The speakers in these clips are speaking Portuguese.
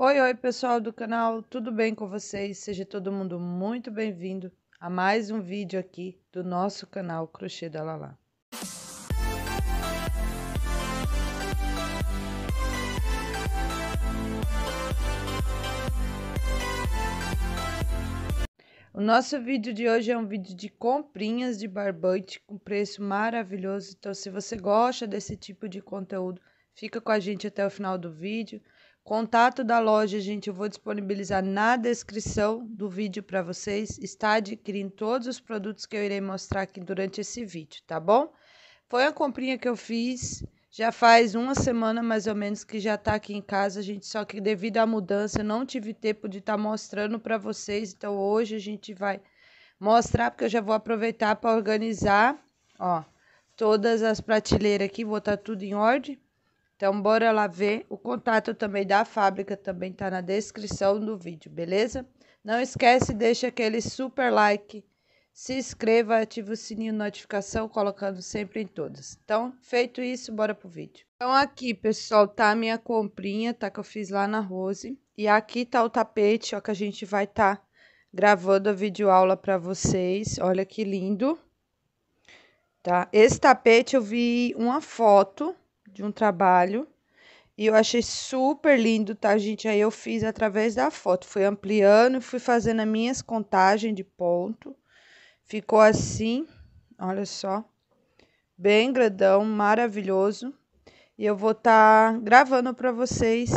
Oi, oi, pessoal do canal, tudo bem com vocês? Seja todo mundo muito bem-vindo a mais um vídeo aqui do nosso canal Crochê da Lala. O nosso vídeo de hoje é um vídeo de comprinhas de barbante com preço maravilhoso. Então, se você gosta desse tipo de conteúdo, fica com a gente até o final do vídeo. Contato da loja, gente, eu vou disponibilizar na descrição do vídeo para vocês. Está adquirindo todos os produtos que eu irei mostrar aqui durante esse vídeo, tá bom? Foi a comprinha que eu fiz, já faz uma semana mais ou menos que já está aqui em casa, gente, só que devido à mudança eu não tive tempo de estar tá mostrando para vocês. Então hoje a gente vai mostrar, porque eu já vou aproveitar para organizar, ó, todas as prateleiras aqui, botar tudo em ordem então, bora lá ver. O contato também da fábrica também tá na descrição do vídeo, beleza? Não esquece, deixa aquele super like, se inscreva, ativa o sininho de notificação, colocando sempre em todas. Então, feito isso, bora pro vídeo. Então, aqui, pessoal, tá a minha comprinha, tá? Que eu fiz lá na Rose. E aqui tá o tapete, ó, que a gente vai tá gravando a videoaula para vocês. Olha que lindo, tá? Esse tapete eu vi uma foto de um trabalho. E eu achei super lindo, tá, gente? Aí eu fiz através da foto. Fui ampliando, fui fazendo as minhas contagens de ponto. Ficou assim, olha só. Bem grandão, maravilhoso. E eu vou estar tá gravando para vocês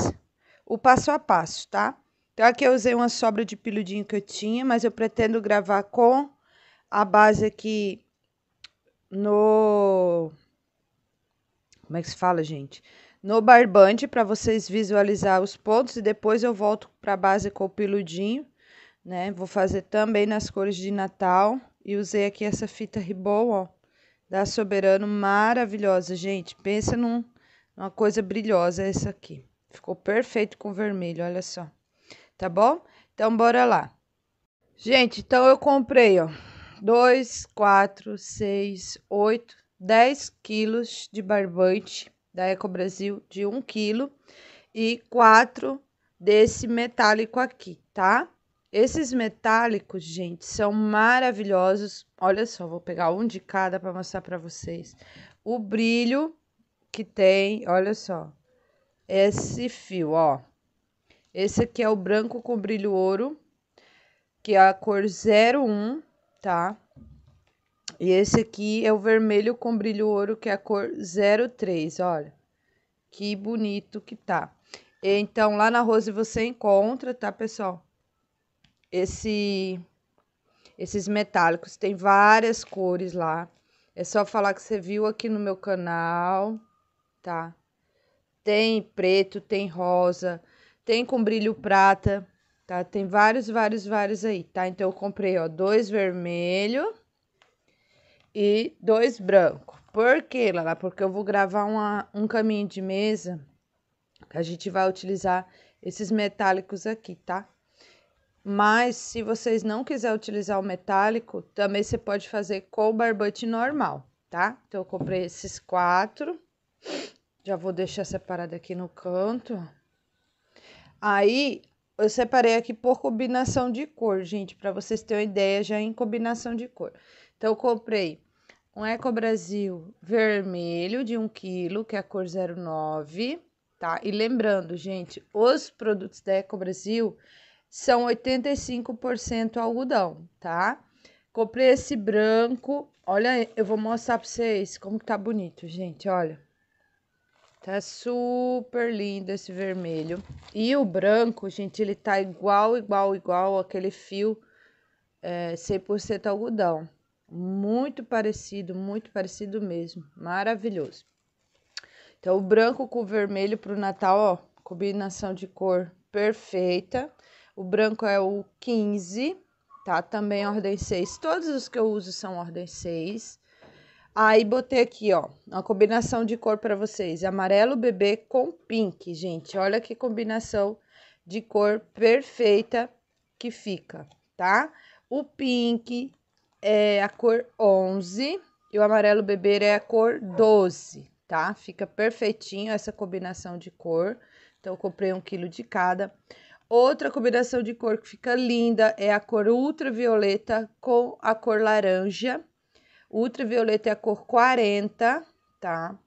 o passo a passo, tá? Então, aqui eu usei uma sobra de piludinho que eu tinha, mas eu pretendo gravar com a base aqui no como é que se fala, gente? No barbante para vocês visualizar os pontos e depois eu volto para a base com o piludinho, né? Vou fazer também nas cores de Natal e usei aqui essa fita Ribbon, ó, da Soberano, maravilhosa, gente. Pensa num, numa coisa brilhosa essa aqui. Ficou perfeito com vermelho, olha só. Tá bom? Então, bora lá. Gente, então eu comprei, ó, 2, 4, 6, 8, 10 quilos de barbante da Eco Brasil de 1 quilo e 4 desse metálico aqui, tá? Esses metálicos, gente, são maravilhosos. Olha só, vou pegar um de cada para mostrar para vocês. O brilho que tem, olha só. Esse fio, ó. Esse aqui é o branco com brilho ouro, que é a cor 01, tá? E esse aqui é o vermelho com brilho ouro, que é a cor 03, olha. Que bonito que tá. Então, lá na Rose você encontra, tá, pessoal? Esse, esses metálicos. Tem várias cores lá. É só falar que você viu aqui no meu canal, tá? Tem preto, tem rosa, tem com brilho prata, tá? Tem vários, vários, vários aí, tá? Então, eu comprei, ó, dois vermelho e dois brancos. Por quê, Lala? Porque eu vou gravar uma, um caminho de mesa que a gente vai utilizar esses metálicos aqui, tá? Mas se vocês não quiser utilizar o metálico, também você pode fazer com o barbante normal, tá? Então eu comprei esses quatro. Já vou deixar separado aqui no canto. Aí eu separei aqui por combinação de cor, gente, para vocês terem uma ideia já é em combinação de cor. Então, eu comprei um Eco Brasil vermelho de 1 kg, que é a cor 09, tá? E lembrando, gente, os produtos da Eco Brasil são 85% algodão, tá? Comprei esse branco, olha, eu vou mostrar pra vocês como que tá bonito, gente, olha. Tá super lindo esse vermelho. E o branco, gente, ele tá igual, igual, igual aquele fio é, 100% algodão. Muito parecido, muito parecido mesmo. Maravilhoso. Então, o branco com o vermelho para o Natal, ó, combinação de cor perfeita. O branco é o 15, tá? Também ordem 6. Todos os que eu uso são ordem 6. Aí botei aqui, ó, uma combinação de cor para vocês. Amarelo bebê com pink, gente. Olha que combinação de cor perfeita que fica, tá? O pink é a cor 11 e o amarelo beber é a cor 12, tá? Fica perfeitinho essa combinação de cor. Então, eu comprei um quilo de cada. Outra combinação de cor que fica linda é a cor ultravioleta com a cor laranja. Ultravioleta é a cor 40, tá?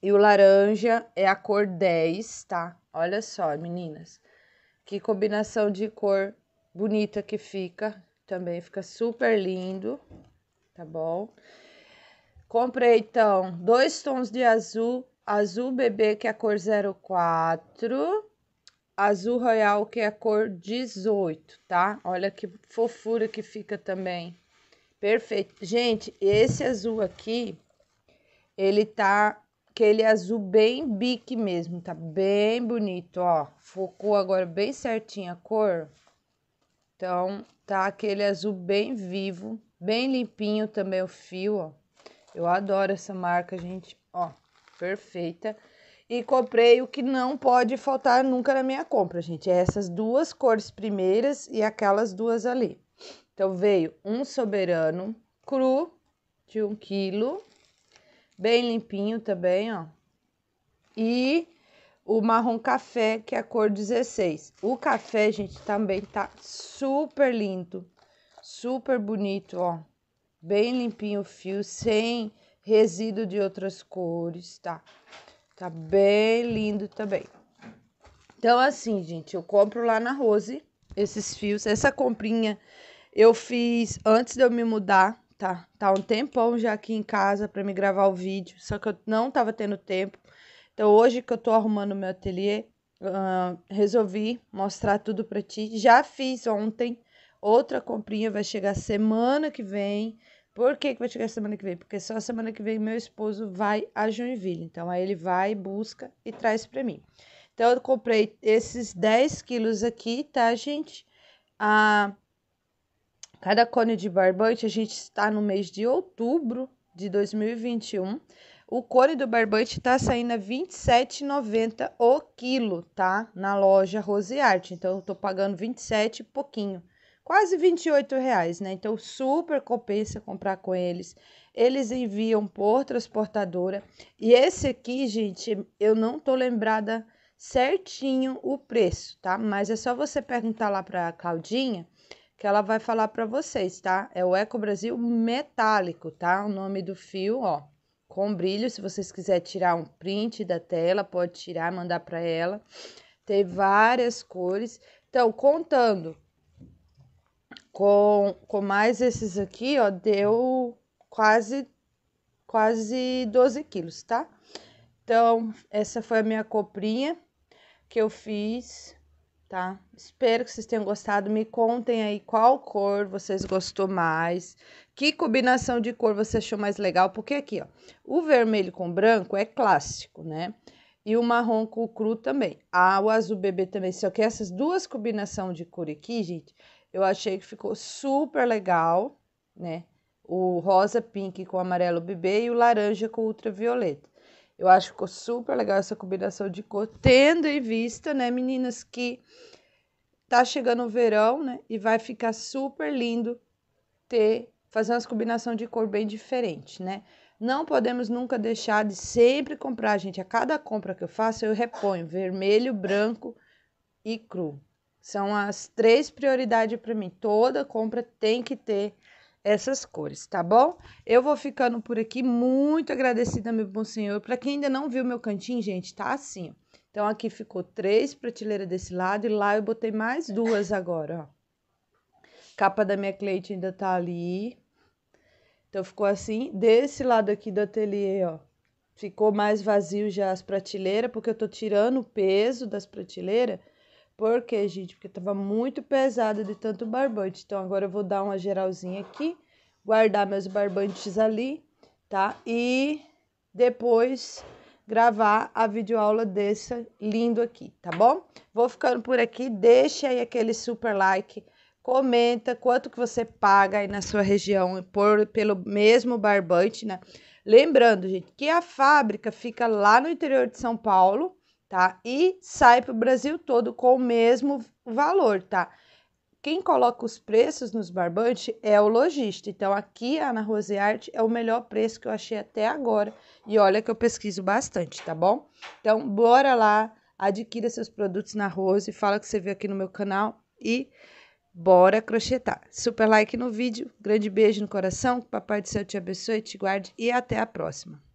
E o laranja é a cor 10, tá? Olha só, meninas. Que combinação de cor bonita que fica também fica super lindo, tá bom? Comprei, então, dois tons de azul, azul bebê, que é a cor 04, azul royal, que é a cor 18, tá? Olha que fofura que fica também. Perfeito. Gente, esse azul aqui, ele tá aquele azul bem bique mesmo, tá bem bonito, ó. Focou agora bem certinho a cor, então, tá aquele azul bem vivo, bem limpinho também o fio, ó. Eu adoro essa marca, gente, ó, perfeita. E comprei o que não pode faltar nunca na minha compra, gente, é essas duas cores primeiras e aquelas duas ali. Então, veio um soberano cru de um quilo, bem limpinho também, ó. E o marrom café, que é a cor 16. O café, gente, também tá super lindo, super bonito, ó. Bem limpinho o fio, sem resíduo de outras cores, tá? Tá bem lindo também. Então, assim, gente, eu compro lá na Rose esses fios. Essa comprinha eu fiz antes de eu me mudar, tá? Tá um tempão já aqui em casa para me gravar o vídeo, só que eu não tava tendo tempo. Então, hoje que eu tô arrumando meu ateliê, uh, resolvi mostrar tudo para ti. Já fiz ontem, outra comprinha vai chegar semana que vem. Por que, que vai chegar semana que vem? Porque só semana que vem meu esposo vai a Joinville. Então, aí ele vai, busca e traz para mim. Então, eu comprei esses 10 quilos aqui, tá, gente? A... Cada cone de barbante, a gente está no mês de outubro de 2021. O cone do barbante tá saindo a R$ 27,90 o quilo, tá? Na loja Art. Então, eu tô pagando 27 e pouquinho. Quase 28 reais, né? Então, super compensa comprar com eles. Eles enviam por transportadora. E esse aqui, gente, eu não tô lembrada certinho o preço, tá? Mas é só você perguntar lá pra Claudinha que ela vai falar para vocês, tá? É o Eco Brasil Metálico, tá? O nome do fio, ó com brilho. Se vocês quiserem tirar um print da tela, pode tirar, mandar para ela. Tem várias cores. Então, contando com, com mais esses aqui, ó, deu quase, quase 12 quilos, tá? Então, essa foi a minha coprinha que eu fiz tá? Espero que vocês tenham gostado. Me contem aí qual cor vocês gostou mais, que combinação de cor você achou mais legal, porque aqui, ó, o vermelho com branco é clássico, né? E o marrom com o cru também. Ah, o azul bebê também. Só que essas duas combinações de cor aqui, gente, eu achei que ficou super legal, né? O rosa pink com o amarelo bebê e o laranja com ultravioleta. Eu acho que ficou super legal essa combinação de cor, tendo em vista, né, meninas, que tá chegando o verão, né? E vai ficar super lindo ter fazer umas combinação de cor bem diferente, né? Não podemos nunca deixar de sempre comprar, gente. A cada compra que eu faço, eu reponho vermelho, branco e cru. São as três prioridades para mim. Toda compra tem que ter essas cores, tá bom? Eu vou ficando por aqui, muito agradecida, meu bom senhor. Para quem ainda não viu meu cantinho, gente, tá assim, Então, aqui ficou três prateleiras desse lado e lá eu botei mais duas agora, ó. Capa da minha cliente ainda tá ali. Então, ficou assim. Desse lado aqui do ateliê, ó, ficou mais vazio já as prateleiras, porque eu tô tirando o peso das prateleiras por quê, gente? Porque tava muito pesada de tanto barbante. Então, agora eu vou dar uma geralzinha aqui, guardar meus barbantes ali, tá? E depois gravar a videoaula dessa lindo aqui, tá bom? Vou ficando por aqui, deixa aí aquele super like, comenta quanto que você paga aí na sua região por, pelo mesmo barbante, né? Lembrando, gente, que a fábrica fica lá no interior de São Paulo, tá? E sai para o Brasil todo com o mesmo valor, tá? Quem coloca os preços nos barbantes é o lojista. Então, aqui a Ana Rose Art é o melhor preço que eu achei até agora. E olha que eu pesquiso bastante, tá bom? Então, bora lá, adquira seus produtos na Rose, fala que você viu aqui no meu canal e bora crochetar. Super like no vídeo, grande beijo no coração, que o Papai do Céu te abençoe, te guarde e até a próxima.